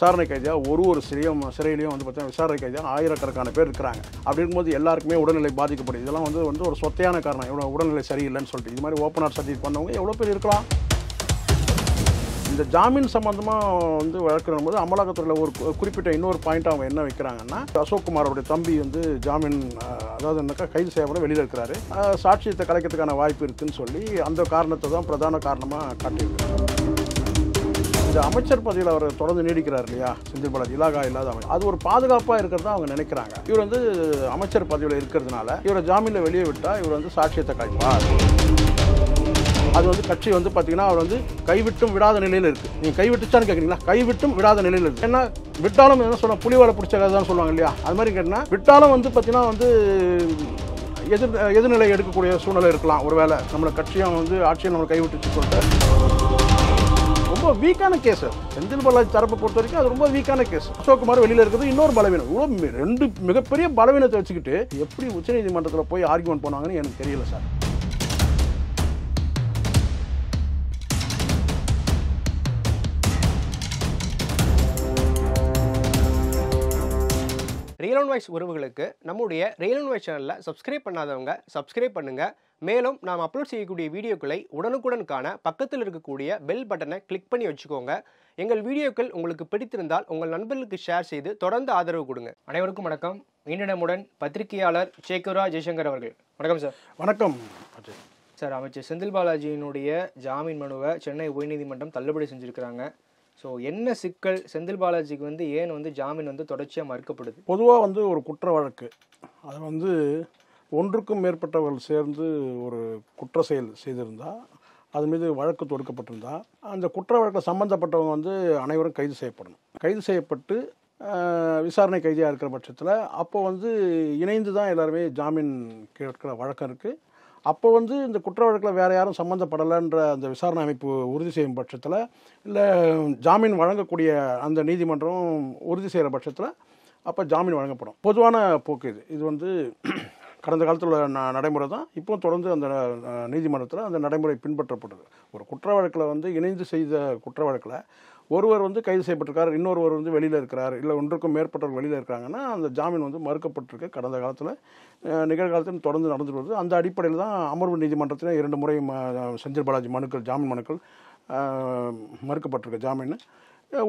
விசாரணை கைதியாக ஒரு ஒரு சிறையும் சிறையிலையும் வந்து பார்த்தீங்கன்னா விசாரணை கைதியாக ஆயிரக்கணக்கான பேர் இருக்கிறாங்க அப்படி போது எல்லாருக்குமே உடல்நிலை பாதிக்கப்படுது இதெல்லாம் வந்து வந்து ஒரு சொத்தையான காரணம் இவ்வளோ உடல்நிலை சரியில்லைன்னு சொல்லிட்டு இது மாதிரி ஓப்பனர் ஹார்ட் பண்ணவங்க எவ்வளோ பேர் இருக்கலாம் இந்த ஜாமீன் சம்மந்தமாக வந்து வழக்கிற போது அமலாக்கத்துறையில் ஒரு குறிப்பிட்ட இன்னொரு பாயிண்ட் அவங்க என்ன வைக்கிறாங்கன்னா அசோக் குமாரோடைய தம்பி வந்து ஜாமீன் அதாவது என்னக்கா கைது செய்யப்பட வெளியில் இருக்கிறாரு சாட்சியத்தை கலைக்கிறதுக்கான வாய்ப்பு இருக்குதுன்னு சொல்லி அந்த காரணத்தை தான் பிரதான காரணமாக காட்டியிருக்கிறாங்க இந்த அமைச்சர் பதவியில் அவர் தொடர்ந்து நீடிக்கிறார் இல்லையா செந்தில் பாலாஜி இலாகா இல்லாத அமைச்சர் அது ஒரு பாதுகாப்பாக இருக்கிறதா அவங்க நினைக்கிறாங்க இவர் வந்து அமைச்சர் பதவியில் இருக்கிறதுனால இவரை ஜாமீனில் வெளியே விட்டால் இவர் வந்து சாட்சியத்தை காய்ப்பார் அது வந்து கட்சி வந்து பார்த்தீங்கன்னா அவர் வந்து கைவிட்டும் விடாத நிலையில் இருக்குது நீங்கள் கைவிட்டுச்சான்னு கேட்குறீங்களா கைவிட்டும் விடாத நிலையில் இருக்குது ஏன்னா விட்டாலும் என்ன சொல்லுவாங்க புலிவாலை பிடிச்ச கதை தான் சொல்லுவாங்க இல்லையா அது மாதிரி கேட்டால் விட்டாலும் வந்து பார்த்தீங்கன்னா வந்து எதிர் எதிர்நிலை எடுக்கக்கூடிய சூழ்நிலை இருக்கலாம் ஒருவேளை நம்மளை கட்சியும் வந்து ஆட்சியை நம்மளை கைவிட்டு சொல்லிட்டு ரொம்ப வீக்கான கேஸ் செந்தில் பாலாஜி தரப்பு பொறுத்த வரைக்கும் அது ரொம்ப வீக்கான கேஸ் குமார் வெளியில் இருக்கிறது இன்னொரு பலவீனம் இவ்வளோ ரெண்டு மிகப்பெரிய பலவீனத்தை வச்சுக்கிட்டு எப்படி உச்சநீதிமன்றத்தில் போய் ஆர்குமெண்ட் போனாங்கன்னு எனக்கு தெரியல சார் ரியல் அண்ட் வாய்ஸ் உறவுகளுக்கு நம்முடைய ரியல் அண்ட் வாய்ஸ் சேனலில் சப்ஸ்கிரைப் பண்ணாதவங்க சப்ஸ்கிரைப் பண்ணுங்கள் மேலும் நாம் அப்லோட் செய்யக்கூடிய வீடியோக்களை உடனுக்குடன் காண பக்கத்தில் இருக்கக்கூடிய பெல் பட்டனை கிளிக் பண்ணி வச்சுக்கோங்க எங்கள் வீடியோக்கள் உங்களுக்கு பிடித்திருந்தால் உங்கள் நண்பர்களுக்கு ஷேர் செய்து தொடர்ந்து ஆதரவு கொடுங்க அனைவருக்கும் வணக்கம் மீனிடமுடன் பத்திரிகையாளர் சேகுரா ஜெய்சங்கர் அவர்கள் வணக்கம் சார் வணக்கம் சார் அமைச்சர் செந்தில் பாலாஜியினுடைய ஜாமீன் மனுவை சென்னை உயர்நீதிமன்றம் தள்ளுபடி செஞ்சுருக்கிறாங்க ஸோ என்ன சிக்கல் செந்தில் பாலாஜிக்கு வந்து ஏன் வந்து ஜாமீன் வந்து தொடர்ச்சியாக மறுக்கப்படுது பொதுவாக வந்து ஒரு குற்ற வழக்கு அது வந்து ஒன்றுக்கும் மேற்பட்டவர்கள் சேர்ந்து ஒரு குற்ற செயல் செய்திருந்தால் அது மீது வழக்கு தொடுக்கப்பட்டிருந்தால் அந்த குற்ற வழக்கில் சம்மந்தப்பட்டவங்க வந்து அனைவரும் கைது செய்யப்படணும் கைது செய்யப்பட்டு விசாரணை கைதியாக இருக்கிற பட்சத்தில் அப்போ வந்து இணைந்து தான் எல்லாருமே ஜாமீன் கேட்கிற வழக்கம் இருக்குது அப்போ வந்து இந்த குற்ற வழக்கில் வேறு யாரும் சம்மந்தப்படலைன்ற அந்த விசாரணை அமைப்பு உறுதி செய்யும் பட்சத்தில் இல்லை ஜாமீன் வழங்கக்கூடிய அந்த நீதிமன்றம் உறுதி செய்கிற பட்சத்தில் அப்போ ஜாமீன் வழங்கப்படும் பொதுவான போக்கு இது இது வந்து கடந்த காலத்தில் உள்ள ந நடைமுறை தான் இப்போ தொடர்ந்து அந்த நீதிமன்றத்தில் அந்த நடைமுறை பின்பற்றப்பட்டது ஒரு குற்ற வழக்கில் வந்து இணைந்து செய்த குற்ற வழக்கில் ஒருவர் வந்து கைது செய்யப்பட்டிருக்கார் இன்னொருவர் வந்து வெளியில் இருக்கிறார் இல்லை ஒன்றுக்கும் மேற்பட்டவர் வெளியில் இருக்கிறாங்கன்னா அந்த ஜாமீன் வந்து மறுக்கப்பட்டிருக்கு கடந்த காலத்தில் நிகழ்காலத்தில் தொடர்ந்து நடந்துட்டு வருது அந்த அடிப்படையில் தான் அமர்வு நீதிமன்றத்தில் இரண்டு முறை செந்தில் பாலாஜி மனுக்கள் ஜாமீன் மனுக்கள் மறுக்கப்பட்டிருக்கு ஜாமீன்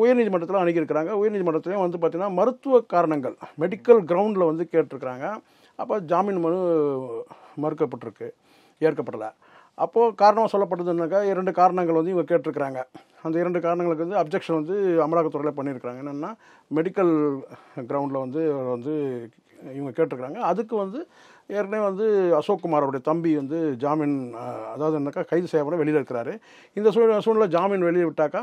உயர்நீதிமன்றத்தில் அணுகியிருக்கிறாங்க உயர்நீதிமன்றத்திலையும் வந்து பார்த்திங்கன்னா மருத்துவ காரணங்கள் மெடிக்கல் கிரவுண்டில் வந்து கேட்டிருக்கிறாங்க அப்போ ஜாமீன் மனு மறுக்கப்பட்டிருக்கு ஏற்கப்படலை அப்போது காரணம் சொல்லப்பட்டதுனாக்கா இரண்டு காரணங்கள் வந்து இவங்க கேட்டிருக்கிறாங்க அந்த இரண்டு காரணங்களுக்கு வந்து அப்ஜெக்ஷன் வந்து அமலாக்கத்துறையில் பண்ணியிருக்கிறாங்க என்னென்னா மெடிக்கல் கிரவுண்டில் வந்து வந்து இவங்க கேட்டிருக்கிறாங்க அதுக்கு வந்து ஏற்கனவே வந்து அசோக் குமாரோடைய தம்பி வந்து ஜாமீன் அதாவது என்னக்கா கைது செய்யப்பட வெளியில் இருக்கிறாரு இந்த சூழ்நிலை சூழ்நிலை ஜாமீன் வெளியே விட்டாக்கா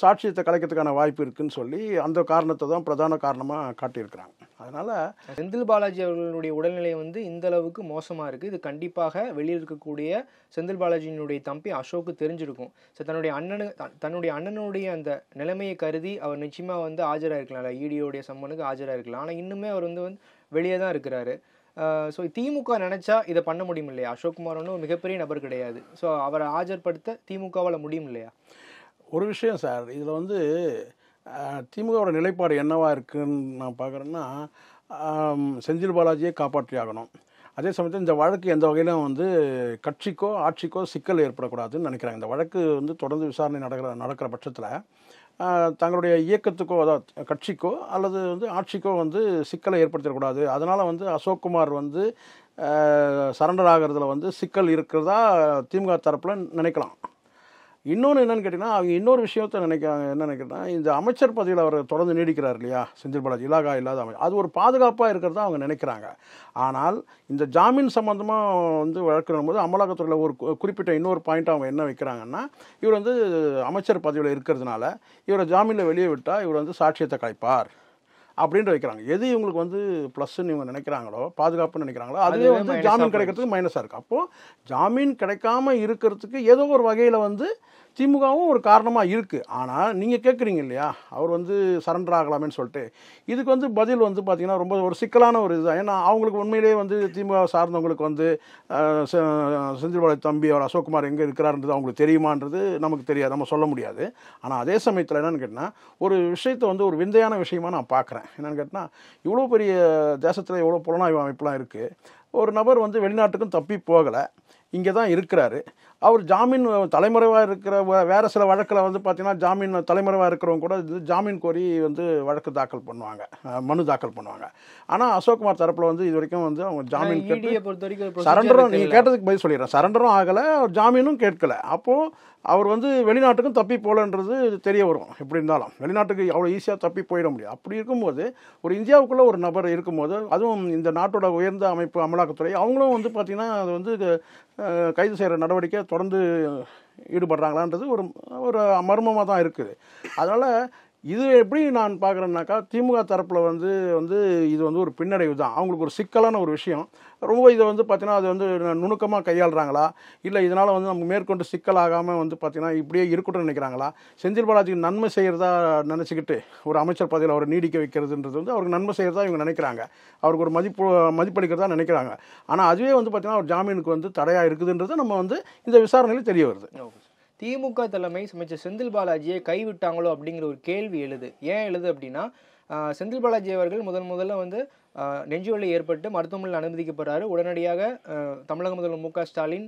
சாட்சியத்தை கலைக்கிறதுக்கான வாய்ப்பு இருக்குன்னு சொல்லி அந்த காரணத்தை தான் பிரதான காரணமாக காட்டியிருக்கிறாங்க அதனால் செந்தில் பாலாஜி அவர்களுடைய உடல்நிலை வந்து இந்த அளவுக்கு மோசமாக இருக்குது இது கண்டிப்பாக வெளியில் இருக்கக்கூடிய செந்தில் பாலாஜியினுடைய தம்பி அசோக்கு தெரிஞ்சிருக்கும் ஸோ தன்னுடைய அண்ணனு தன்னுடைய அண்ணனுடைய அந்த நிலைமையை கருதி அவர் நிச்சயமாக வந்து ஆஜராக இருக்கலாம் இடியோடைய e சம்மனுக்கு ஆஜராக இருக்கலாம் ஆனால் இன்னுமே அவர் வந்து வந்து வெளியே தான் இருக்கிறாரு ஸோ திமுக நினச்சா இதை பண்ண முடியும் இல்லையா அசோக்குமார் ஒன்றும் மிகப்பெரிய நபர் கிடையாது ஸோ அவரை ஆஜர்படுத்த திமுகவால் முடியும் இல்லையா ஒரு விஷயம் சார் இதில் வந்து திமுகவோட நிலைப்பாடு என்னவாக இருக்குன்னு நான் பார்க்குறேன்னா செந்தில் பாலாஜியை காப்பாற்றி ஆகணும் அதே சமயத்தில் இந்த வழக்கு எந்த வகையிலும் வந்து கட்சிக்கோ ஆட்சிக்கோ சிக்கல் ஏற்படக்கூடாதுன்னு நினைக்கிறாங்க இந்த வழக்கு வந்து தொடர்ந்து விசாரணை நடக்கிற நடக்கிற பட்சத்தில் தங்களுடைய இயக்கத்துக்கோ அதாவது கட்சிக்கோ அல்லது வந்து ஆட்சிக்கோ வந்து சிக்கலை ஏற்படுத்திடக்கூடாது அதனால் வந்து அசோக்குமார் வந்து சரண்டர் ஆகிறதுல வந்து சிக்கல் இருக்கிறதா திமுக தரப்பில் நினைக்கலாம் இன்னொன்று என்னென்னு கேட்டிங்கன்னா அவங்க இன்னொரு விஷயத்த நினைக்கிறாங்க என்ன நினைக்கிறேன்னா இந்த அமைச்சர் பதவியில் அவர் தொடர்ந்து நீடிக்கிறார் இல்லையா செந்தில் பாலாஜி இலாகா இல்லாத அமைச்சர் அது ஒரு பாதுகாப்பாக இருக்கிறதா அவங்க நினைக்கிறாங்க ஆனால் இந்த ஜாமீன் சம்மந்தமாக வந்து வழக்கு போது அமலாக்கத்துறையில் ஒரு குறிப்பிட்ட இன்னொரு பாயிண்ட் அவங்க என்ன வைக்கிறாங்கன்னா இவர் வந்து அமைச்சர் பதவியில் இருக்கிறதுனால இவரை ஜாமீனில் வெளியே விட்டால் இவர் வந்து சாட்சியத்தை கலைப்பார் அப்படின்ட்டு வைக்கிறாங்க எது இவங்களுக்கு வந்து ப்ளஸ்ன்னு இவங்க நினைக்கிறாங்களோ பாதுகாப்புன்னு நினைக்கிறாங்களோ அதுவே வந்து ஜாமீன் கிடைக்கிறதுக்கு மைனஸாக இருக்குது அப்போது ஜாமீன் கிடைக்காம இருக்கிறதுக்கு ஏதோ ஒரு வகையில் வந்து திமுகவும் ஒரு காரணமாக இருக்குது ஆனால் நீங்கள் கேட்குறீங்க இல்லையா அவர் வந்து சரண்டர் ஆகலாமேன்னு சொல்லிட்டு இதுக்கு வந்து பதில் வந்து பார்த்திங்கன்னா ரொம்ப ஒரு சிக்கலான ஒரு இதுதான் ஏன்னா அவங்களுக்கு உண்மையிலேயே வந்து திமுக சார்ந்தவங்களுக்கு வந்து செந்தில்பாளைய தம்பி அவர் அசோக்குமார் எங்கே இருக்கிறார்ன்றது அவங்களுக்கு தெரியுமான்றது நமக்கு தெரியாது நம்ம சொல்ல முடியாது ஆனால் அதே சமயத்தில் என்னென்னு கேட்டால் ஒரு விஷயத்தை வந்து ஒரு விந்தையான விஷயமாக நான் பார்க்குறேன் என்னென்னு கேட்டால் இவ்வளோ பெரிய தேசத்தில் எவ்வளோ புலனாய்வு அமைப்புலாம் இருக்குது ஒரு நபர் வந்து வெளிநாட்டுக்கும் தப்பி போகலை இங்கே தான் இருக்கிறாரு அவர் ஜாமீன் தலைமுறைவாக இருக்கிற வேறு சில வழக்கில் வந்து பார்த்திங்கன்னா ஜாமீன் தலைமுறைவாக இருக்கிறவங்க கூட இது ஜாமீன் கோரி வந்து வழக்கு தாக்கல் பண்ணுவாங்க மனு தாக்கல் பண்ணுவாங்க ஆனால் அசோக்குமார் தரப்பில் வந்து இது வரைக்கும் வந்து அவங்க ஜாமீன் கேட்டு சரண்டரும் நீங்கள் கேட்டதுக்கு பதில் சொல்லிடுறேன் சரண்டரும் ஆகலை ஜாமீனும் கேட்கலை அப்போது அவர் வந்து வெளிநாட்டுக்கும் தப்பி போகலன்றது தெரிய வரும் எப்படி இருந்தாலும் வெளிநாட்டுக்கு அவ்வளோ ஈஸியாக தப்பி போயிட முடியும் அப்படி இருக்கும்போது ஒரு இந்தியாவுக்குள்ளே ஒரு நபர் இருக்கும்போது அதுவும் இந்த நாட்டோட உயர்ந்த அமைப்பு அமலாக்கத்துறை அவங்களும் வந்து பார்த்திங்கன்னா அது வந்து கைது செய்கிற நடவடிக்கை தொடர்ந்து ஈடுபடுறாங்களான்றது ஒரு ஒரு மர்மமாக தான் இருக்குது அதனால் இது எப்படி நான் பார்க்குறேன்னாக்கா திமுக தரப்பில் வந்து வந்து இது வந்து ஒரு பின்னடைவு தான் அவங்களுக்கு ஒரு சிக்கலான ஒரு விஷயம் ரொம்ப இதை வந்து பார்த்திங்கன்னா அது வந்து நுணுக்கமாக கையாளுறாங்களா இல்லை இதனால் வந்து நம்ம மேற்கொண்டு சிக்கலாகாமல் வந்து பார்த்திங்கன்னா இப்படியே இருக்கட்டும்னு நினைக்கிறாங்களா செந்தில் பாலாஜிக்கு நன்மை செய்கிறதா நினச்சிக்கிட்டு ஒரு அமைச்சர் பதவியில் அவரை நீடிக்க வைக்கிறதுன்றது வந்து அவருக்கு நன்மை செய்கிறதா இவங்க நினைக்கிறாங்க அவருக்கு ஒரு மதிப்பு மதிப்பளிக்கிறதா நினைக்கிறாங்க ஆனால் அதுவே வந்து பார்த்திங்கன்னா அவர் ஜாமீனுக்கு வந்து தடையாக இருக்குதுன்றது நம்ம வந்து இந்த விசாரணையில் தெரிய வருது திமுக தலைமை அமைச்சர் செந்தில் பாலாஜியை கைவிட்டாங்களோ அப்படிங்கிற ஒரு கேள்வி எழுது ஏன் எழுது அப்படின்னா செந்தில் பாலாஜி அவர்கள் முதன் முதல்ல வந்து நெஞ்சுவலி ஏற்பட்டு மருத்துவமனையில் அனுமதிக்கப்படுறாரு உடனடியாக தமிழக முதல்வர் மு க ஸ்டாலின்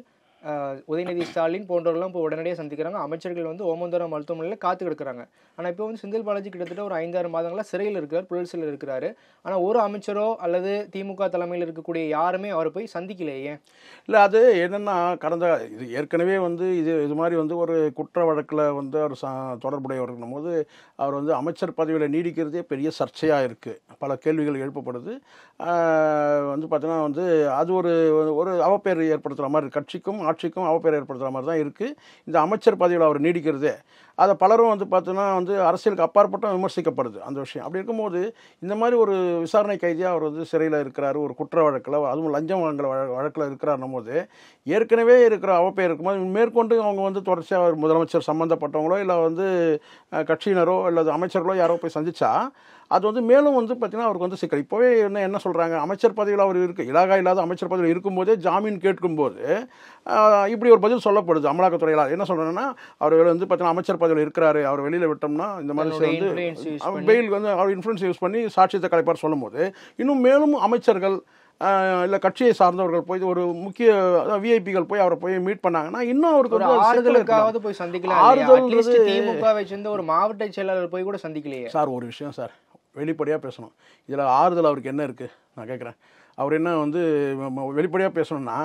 உதயநிதி ஸ்டாலின் போன்றவர்கள்லாம் இப்போ உடனடியாக சந்திக்கிறாங்க அமைச்சர்கள் வந்து ஓமந்தோரம் மருத்துவமனையில் காத்து கிடக்கிறாங்க ஆனால் இப்போ வந்து செந்தில் பாலாஜி கிட்டத்தட்ட ஒரு ஐந்தாறு மாதங்களாக சிறையில் இருக்கிறார் புழல் இருக்கிறார் இருக்கிறாரு ஆனால் ஒரு அமைச்சரோ அல்லது திமுக தலைமையில் இருக்கக்கூடிய யாருமே அவரை போய் சந்திக்கலையே இல்லை அது என்னென்னா கடந்த இது ஏற்கனவே வந்து இது இது மாதிரி வந்து ஒரு குற்ற வழக்கில் வந்து அவர் ச தொடர்புடையவர் போது அவர் வந்து அமைச்சர் பதவியில் நீடிக்கிறதே பெரிய சர்ச்சையாக இருக்குது பல கேள்விகள் எழுப்பப்படுது வந்து பார்த்தீங்கன்னா வந்து அது ஒரு ஒரு அவப்பேர் ஏற்படுத்துகிற மாதிரி கட்சிக்கும் ஆட்சிக்கும் அவப்பேர் ஏற்படுத்துகிற மாதிரி தான் இருக்குது இந்த அமைச்சர் பதவியில் அவர் நீடிக்கிறது அதை பலரும் வந்து பார்த்தோன்னா வந்து அரசியலுக்கு அப்பாற்பட்டும் விமர்சிக்கப்படுது அந்த விஷயம் அப்படி இருக்கும்போது இந்த மாதிரி ஒரு விசாரணை கைதியாக அவர் வந்து சிறையில் இருக்கிறார் ஒரு குற்ற வழக்கில் அதுவும் லஞ்சம் வழ வழக்கில் இருக்கிறாருன்னும் போது ஏற்கனவே இருக்கிற அவப்பெயர் இருக்கும்போது மேற்கொண்டு அவங்க வந்து தொடர்ச்சியாக ஒரு முதலமைச்சர் சம்மந்தப்பட்டவங்களோ இல்லை வந்து கட்சியினரோ அல்லது அமைச்சர்களோ யாரோ போய் சந்தித்தா அது வந்து மேலும் வந்து பார்த்திங்கன்னா அவருக்கு வந்து சிக்கல் இப்போவே என்ன என்ன சொல்கிறாங்க அமைச்சர் பதவியில் அவர் இருக்கு இலாகா இல்லாத அமைச்சர் பதவியில் இருக்கும்போதே ஜாமீன் கேட்கும்போது இப்படி ஒரு பதில் சொல்லப்படுது அமலாக்கத்துறையில் என்ன சொல்கிறேன்னா அவர் வந்து பார்த்தீங்கன்னா அமைச்சர் தளபதியில் இருக்கிறாரு அவர் வெளியில் விட்டோம்னா இந்த மாதிரி வந்து பெயில் வந்து அவர் இன்ஃப்ளூன்ஸ் யூஸ் பண்ணி சாட்சியத்தை கலைப்பார் சொல்லும்போது இன்னும் மேலும் அமைச்சர்கள் இல்லை கட்சியை சார்ந்தவர்கள் போய் ஒரு முக்கிய விஐபிகள் போய் அவரை போய் மீட் பண்ணாங்கன்னா இன்னும் அவருக்கு ஒரு ஆறுதலுக்காவது போய் சந்திக்கலாம் ஆறுதல் திமுகவை சேர்ந்த ஒரு மாவட்ட செயலாளர் போய் கூட சந்திக்கலையே சார் ஒரு விஷயம் சார் வெளிப்படையாக பேசணும் இதில் ஆறுதல் அவருக்கு என்ன இருக்குது நான் கேட்குறேன் அவர் என்ன வந்து வெளிப்படையாக பேசணும்னா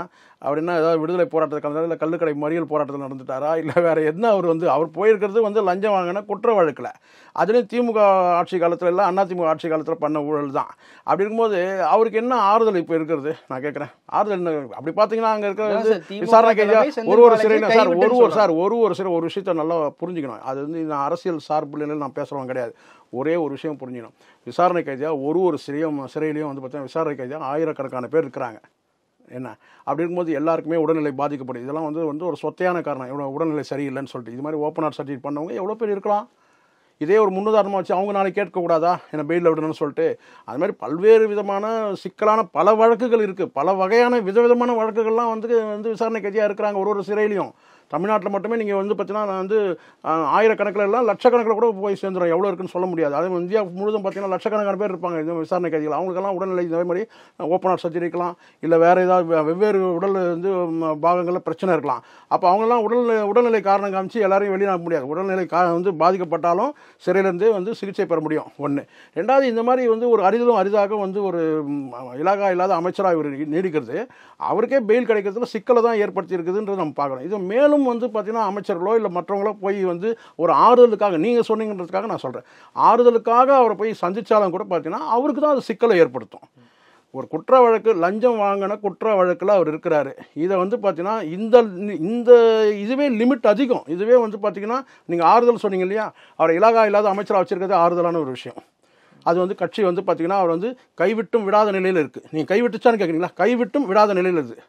அப்படின்னா ஏதாவது விடுதலை போராட்டத்தை கலந்தாரா இல்லை கல்லுக்கடை மறியல் போராட்டத்தில் நடந்துட்டாரா இல்லை வேறு என்ன அவர் வந்து அவர் போயிருக்கிறது வந்து லஞ்சம் வாங்கின குற்ற வழக்கில் அதுலேயும் திமுக ஆட்சி காலத்தில் இல்லை அதிமுக ஆட்சி காலத்தில் பண்ண ஊழல் தான் அப்படி இருக்கும்போது அவருக்கு என்ன ஆறுதல் இப்போ இருக்கிறது நான் கேட்குறேன் ஆறுதல் என்ன அப்படி பார்த்தீங்கன்னா அங்கே இருக்கிற விசாரணை கேஜா ஒரு ஒரு சிறையில் சார் ஒரு ஒரு சார் ஒரு ஒரு சிறை ஒரு விஷயத்த நல்லா புரிஞ்சுக்கணும் அது வந்து இந்த அரசியல் சார்புல நான் பேசுகிறவங்க கிடையாது ஒரே ஒரு விஷயம் புரிஞ்சுக்கணும் விசாரணை கைதியாக ஒரு ஒரு சிறையும் சிறையிலையும் வந்து பார்த்தீங்கன்னா விசாரணை கைதியாக ஆயிரக்கணக்கான பேர் இருக்கிறாங்க என்ன அப்படி இருக்கும்போது எல்லாருக்குமே உடல்நிலை பாதிக்கப்படுது இதெல்லாம் வந்து வந்து ஒரு சொத்தையான காரணம் இவ்வளோ உடல்நிலை சரியில்லைன்னு சொல்லிட்டு இது மாதிரி ஓப்பன் ஹார்ட் சர்ஜரி பண்ணவங்க எவ்வளோ பேர் இருக்கலாம் இதே ஒரு முன்னுதாரணமாக வச்சு அவங்க நாளைக்கு கேட்கக்கூடாதா என்னை பெயிலில் விடணும்னு சொல்லிட்டு அது மாதிரி பல்வேறு விதமான சிக்கலான பல வழக்குகள் இருக்குது பல வகையான விதவிதமான வழக்குகள்லாம் வந்து வந்து விசாரணை கைதியாக இருக்கிறாங்க ஒரு ஒரு சிறையிலையும் தமிழ்நாட்டில் மட்டுமே நீங்கள் வந்து பார்த்தீங்கன்னா நான் வந்து ஆயிரக்கணக்கில் எல்லாம் லட்சக்கணக்கில் கூட போய் சேர்ந்துடும் எவ்வளோ இருக்குன்னு சொல்ல முடியாது அதே இந்தியா முழுதும் பார்த்தீங்கன்னா லட்சக்கணக்கான பேர் இருப்பாங்க இந்த விசாரணை கைதிகள் அவங்களுக்கெல்லாம் உடல்நிலை இதே மாதிரி ஓப்பன் ஹார்ட் சர்ஜரி இருக்கலாம் இல்லை வேறு ஏதாவது வெவ்வேறு உடல் வந்து பாகங்களில் பிரச்சனை இருக்கலாம் அப்போ அவங்கெல்லாம் உடல் உடல்நிலை காரணம் காமிச்சு எல்லாரையும் வெளியே முடியாது உடல்நிலை கா வந்து பாதிக்கப்பட்டாலும் சிறையிலேருந்து வந்து சிகிச்சை பெற முடியும் ஒன்று ரெண்டாவது இந்த மாதிரி வந்து ஒரு அரிதலும் அரிதாக வந்து ஒரு இலாகா இல்லாத அமைச்சராக இவர் நீடிக்கிறது அவருக்கே பெயில் கிடைக்கிறதுல சிக்கலை தான் ஏற்படுத்தி இருக்குதுன்றது நம்ம பார்க்கணும் இது மேலும் வந்து பார்த்திங்கன்னா அமைச்சர்களோ இல்லை மற்றவங்களோ போய் வந்து ஒரு ஆறுதலுக்காக நீங்கள் சொன்னீங்கன்றதுக்காக நான் சொல்கிறேன் ஆறுதலுக்காக அவரை போய் சந்தித்தாலும் கூட பார்த்தீங்கன்னா அவருக்கு தான் அது சிக்கலை ஏற்படுத்தும் ஒரு குற்ற வழக்கு லஞ்சம் வாங்கின குற்ற வழக்கில் அவர் இருக்கிறாரு இதை வந்து பார்த்தீங்கன்னா இந்த இந்த இதுவே லிமிட் அதிகம் இதுவே வந்து பார்த்தீங்கன்னா நீங்கள் ஆறுதல் சொன்னீங்க இல்லையா அவர் இலாகா இல்லாத அமைச்சராக வச்சுருக்கிறது ஆறுதலான ஒரு விஷயம் அது வந்து கட்சி வந்து பார்த்தீங்கன்னா அவர் வந்து கைவிட்டும் விடாத நிலையில் இருக்குது நீங்கள் கைவிட்டுச்சான்னு கேட்குறீங்களா கைவிட்டும் விடாத நிலையில் இருக்குது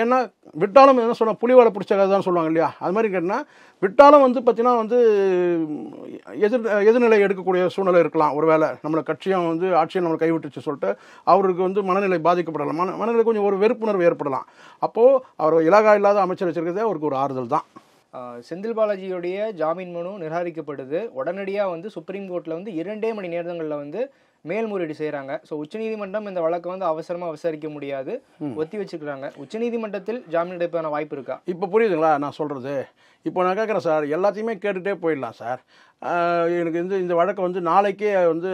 ஏன்னா விட்டாலும் என்ன சொல்ல புலிவாலை பிடிச்ச கதை தான் சொல்லுவாங்க இல்லையா அது மாதிரி கேட்டால் விட்டாலும் வந்து பார்த்தீங்கன்னா வந்து எதிர் எதிர்நிலை எடுக்கக்கூடிய சூழ்நிலை இருக்கலாம் ஒரு வேளை நம்மளை கட்சியும் வந்து ஆட்சியை நம்மளை கைவிட்டுச்சு சொல்லிட்டு அவருக்கு வந்து மனநிலை பாதிக்கப்படலாம் மன மனநிலை கொஞ்சம் ஒரு வெறுப்புணர்வு ஏற்படலாம் அப்போது அவர் இலாகா இல்லாத அமைச்சர் வச்சிருக்கிறதே அவருக்கு ஒரு ஆறுதல் தான் செந்தில் பாலாஜியுடைய ஜாமீன் மனு நிராகரிக்கப்படுது உடனடியாக வந்து சுப்ரீம் கோர்ட்டில் வந்து இரண்டே மணி நேரங்களில் வந்து மேல்முறையீடு செய்கிறாங்க ஸோ உச்சநீதிமன்றம் இந்த வழக்கை வந்து அவசரமாக விசாரிக்க முடியாது ஒத்தி வச்சுக்கிறாங்க உச்சநீதிமன்றத்தில் ஜாமீன் எடுப்பதான வாய்ப்பு இருக்கா இப்போ புரியுதுங்களா நான் சொல்கிறது இப்போ நான் கேட்குறேன் சார் எல்லாத்தையுமே கேட்டுகிட்டே போயிடலாம் சார் எனக்கு வந்து இந்த வழக்கை வந்து நாளைக்கே வந்து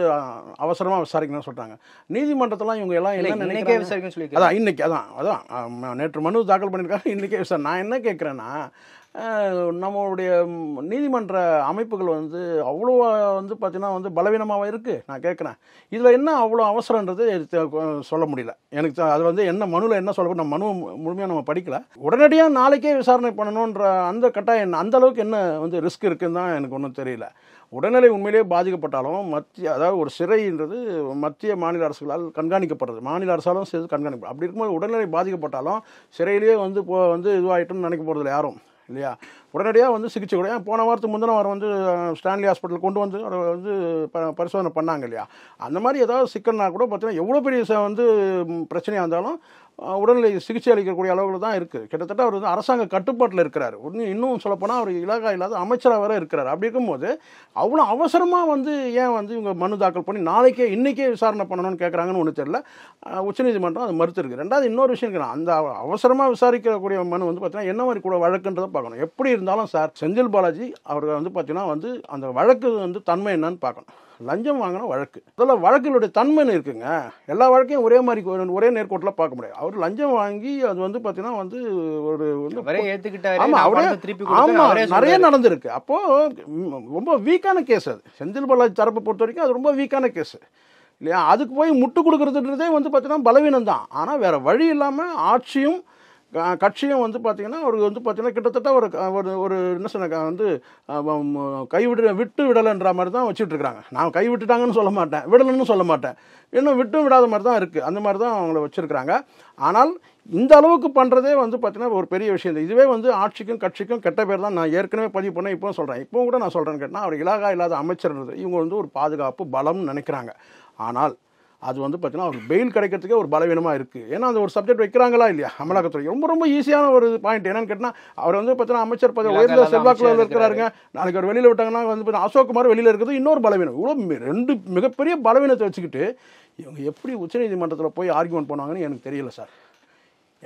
அவசரமாக விசாரிக்கணும்னு சொல்கிறாங்க நீதிமன்றத்தெல்லாம் இவங்க எல்லாம் என்ன விசாரிக்கணும்னு சொல்லி அதான் இன்றைக்கி அதான் அதான் நேற்று மனு தாக்கல் பண்ணியிருக்காங்க இன்றைக்கே விசாரி நான் என்ன கேட்குறேன்னா நம்மளுடைய நீதிமன்ற அமைப்புகள் வந்து அவ்வளோ வந்து பார்த்திங்கன்னா வந்து பலவீனமாக இருக்குது நான் கேட்குறேன் இதில் என்ன அவ்வளோ அவசரன்றது சொல்ல முடியல எனக்கு அது வந்து என்ன மனுவில் என்ன சொல்ல நம்ம மனு முழுமையாக நம்ம படிக்கலை உடனடியாக நாளைக்கே விசாரணை பண்ணணுன்ற அந்த கட்டாயம் அந்த அளவுக்கு என்ன வந்து ரிஸ்க் இருக்குன்னு தான் எனக்கு ஒன்றும் தெரியல உடல்நிலை உண்மையிலேயே பாதிக்கப்பட்டாலும் மத்திய அதாவது ஒரு சிறைன்றது மத்திய மாநில அரசுகளால் கண்காணிக்கப்படுறது மாநில அரசாலும் சேர்த்து கண்காணிப்பு அப்படி இருக்கும்போது உடல்நிலை பாதிக்கப்பட்டாலும் சிறையிலேயே வந்து இப்போ வந்து இதுவாகிட்டோம்னு நினைக்க போகிறதில்ல யாரும் இல்லையா உடனடியாக வந்து சிகிச்சை கூட போன வாரத்துக்கு முந்தின வாரம் வந்து ஸ்டான்லி ஹாஸ்பிட்டல் கொண்டு வந்து அவரை வந்து ப பரிசோதனை பண்ணாங்க இல்லையா அந்த மாதிரி ஏதாவது சிக்கல்னா கூட பார்த்தீங்கன்னா எவ்வளோ பெரிய வந்து பிரச்சனையாக இருந்தாலும் உடல்நிலை சிகிச்சை அளிக்கக்கூடிய அளவில் தான் இருக்குது கிட்டத்தட்ட அவர் வந்து அரசாங்க கட்டுப்பாட்டில் இருக்கிறார் இன்னும் இன்னும் சொல்லப்போனால் அவர் இலாகா இல்லாத அமைச்சராக வர இருக்கிறார் அப்படி இருக்கும்போது அவ்வளோ அவசரமாக வந்து ஏன் வந்து இவங்க மனு தாக்கல் பண்ணி நாளைக்கே இன்றைக்கே விசாரணை பண்ணணும்னு கேட்குறாங்கன்னு ஒன்று தெரில உச்சநீதிமன்றம் அது மறுத்துருக்கு ரெண்டாவது இன்னொரு விஷயம் அந்த அவசரமாக விசாரிக்கக்கூடிய மனு வந்து பார்த்தீங்கன்னா என்ன மாதிரி கூட வழக்குன்றதை பார்க்கணும் எப்படி இருந்தாலும் சார் செந்தில் பாலாஜி அவர்கள் வந்து பார்த்தீங்கன்னா வந்து அந்த வழக்கு வந்து தன்மை என்னன்னு பார்க்கணும் லஞ்சம் வாங்கின வழக்கு அதில் வழக்கினுடைய தன்மைன்னு இருக்குங்க எல்லா வழக்கையும் ஒரே மாதிரி ஒரே நேர்கோட்டில் பார்க்க முடியாது அவர் லஞ்சம் வாங்கி அது வந்து பார்த்தீங்கன்னா வந்து ஒரு ஆமாம் அவரே திருப்பி ஆமாம் நிறைய நடந்திருக்கு அப்போது ரொம்ப வீக்கான கேஸ் அது செந்தில் பாலாஜி தரப்பை பொறுத்த வரைக்கும் அது ரொம்ப வீக்கான கேஸ் இல்லையா அதுக்கு போய் முட்டு கொடுக்குறதுன்றதே வந்து பார்த்தீங்கன்னா பலவீனம் தான் ஆனால் வேறு வழி இல்லாமல் ஆட்சியும் கட்சியும் வந்து பார்த்திங்கன்னா அவருக்கு வந்து பார்த்திங்கன்னா கிட்டத்தட்ட ஒரு ஒரு ஒரு என்ன சொன்ன வந்து கைவிட விட்டு விடலைன்ற மாதிரி தான் வச்சுட்ருக்குறாங்க நான் கை விட்டுட்டாங்கன்னு சொல்ல மாட்டேன் விடலைன்னு சொல்ல மாட்டேன் இன்னும் விட்டும் விடாத மாதிரி தான் இருக்குது அந்த மாதிரி தான் அவங்கள வச்சுருக்கிறாங்க ஆனால் இந்த அளவுக்கு பண்ணுறதே வந்து பார்த்திங்கன்னா ஒரு பெரிய விஷயம் இந்த இதுவே வந்து ஆட்சிக்கும் கட்சிக்கும் கெட்ட பேர் தான் நான் ஏற்கனவே பதிவு பண்ணேன் இப்போ சொல்கிறேன் இப்போ கூட நான் சொல்கிறேன்னு கேட்டால் அவர் இலாகா இல்லாத அமைச்சர்ன்றது இவங்க வந்து ஒரு பாதுகாப்பு பலம்னு நினைக்கிறாங்க ஆனால் அது வந்து பார்த்தீங்கன்னா அவருக்கு பெயில் கிடைக்கிறதுக்கே ஒரு பலவீனமாக இருக்குது ஏன்னா அந்த ஒரு சப்ஜெக்ட் வைக்கிறாங்களா இல்லையா அமலாக்கத்துறை ரொம்ப ரொம்ப ஈஸியான ஒரு பாயிண்ட் என்னன்னு கேட்டால் அவர் வந்து பார்த்தீங்கன்னா அமைச்சர் பதவி உயர்ந்த செல்வாக்குள்ள இருக்கிறாருங்க நாளைக்கு அவர் வெளியில் விட்டாங்கன்னா வந்து அசோக் அசோக்குமார் வெளியில் இருக்கிறது இன்னொரு பலவீனம் இவ்வளோ ரெண்டு மிகப்பெரிய பலவீனத்தை வச்சுக்கிட்டு இவங்க எப்படி உச்சநீதிமன்றத்தில் போய் ஆர்கியூமெண்ட் பண்ணுவாங்கன்னு எனக்கு தெரியல சார்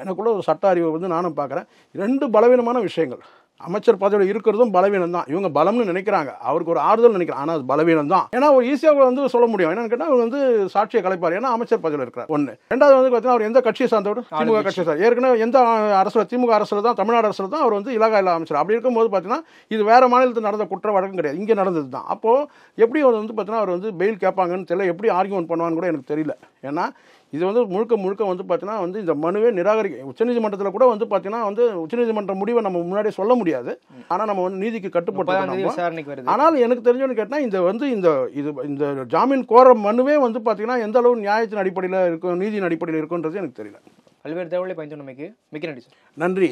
எனக்குள்ள ஒரு சட்ட அறிவை வந்து நானும் பார்க்குறேன் ரெண்டு பலவீனமான விஷயங்கள் அமைச்சர் பதவியில் இருக்கிறதும் பலவீனம் தான் இவங்க பலம்னு நினைக்கிறாங்க அவருக்கு ஒரு ஆறுதல் நினைக்கிறாங்க ஆனால் அது பலவீனம் தான் ஏன்னா ஒரு ஈஸியாக வந்து சொல்ல முடியும் என்னன்னு கேட்டால் அவர் வந்து சாட்சியை கலைப்பார் ஏன்னா அமைச்சர் பதவியில் இருக்கிறார் ஒன்று ரெண்டாவது வந்து பார்த்தீங்கன்னா அவர் எந்த கட்சியை சார்ந்தவர் திமுக கட்சியை சார் ஏற்கனவே எந்த அரசில் திமுக அரசில் தான் தமிழ்நாடு அரசில் தான் அவர் வந்து இலாகா இல்லா அமைச்சர் அப்படி இருக்கும்போது பார்த்தீங்கன்னா இது வேறு மாநிலத்தில் நடந்த குற்ற வழக்கம் கிடையாது இங்கே நடந்தது தான் அப்போது எப்படி அவர் வந்து பார்த்தீங்கன்னா அவர் வந்து பெயில் கேட்பாங்கன்னு தெரியல எப்படி ஆர்கியூமெண்ட் பண்ணுவான்னு கூட எனக்கு தெரியல ஏன்னா இது வந்து முழுக்க முழுக்க வந்து பார்த்தீங்கன்னா வந்து இந்த மனுவே நிராகரிக்க உச்சநீதிமன்றத்தில் கூட வந்து பார்த்தீங்கன்னா வந்து உச்சநீதிமன்ற முடிவை நம்ம முன்னாடியே சொல்ல முடியாது ஆனால் நம்ம வந்து நீதிக்கு கட்டுப்பட்டு ஆனால் எனக்கு தெரிஞ்சோன்னு கேட்டால் இந்த வந்து இந்த இது இந்த ஜாமீன் கோர மனுவே வந்து பார்த்தீங்கன்னா எந்த அளவு நியாயத்தின் அடிப்படையில் இருக்கும் நீதியின் அடிப்படையில் இருக்குன்றது எனக்கு தெரியல பல்வேறு தேவையை பயந்து நமக்கு மிக்க நன்றி நன்றி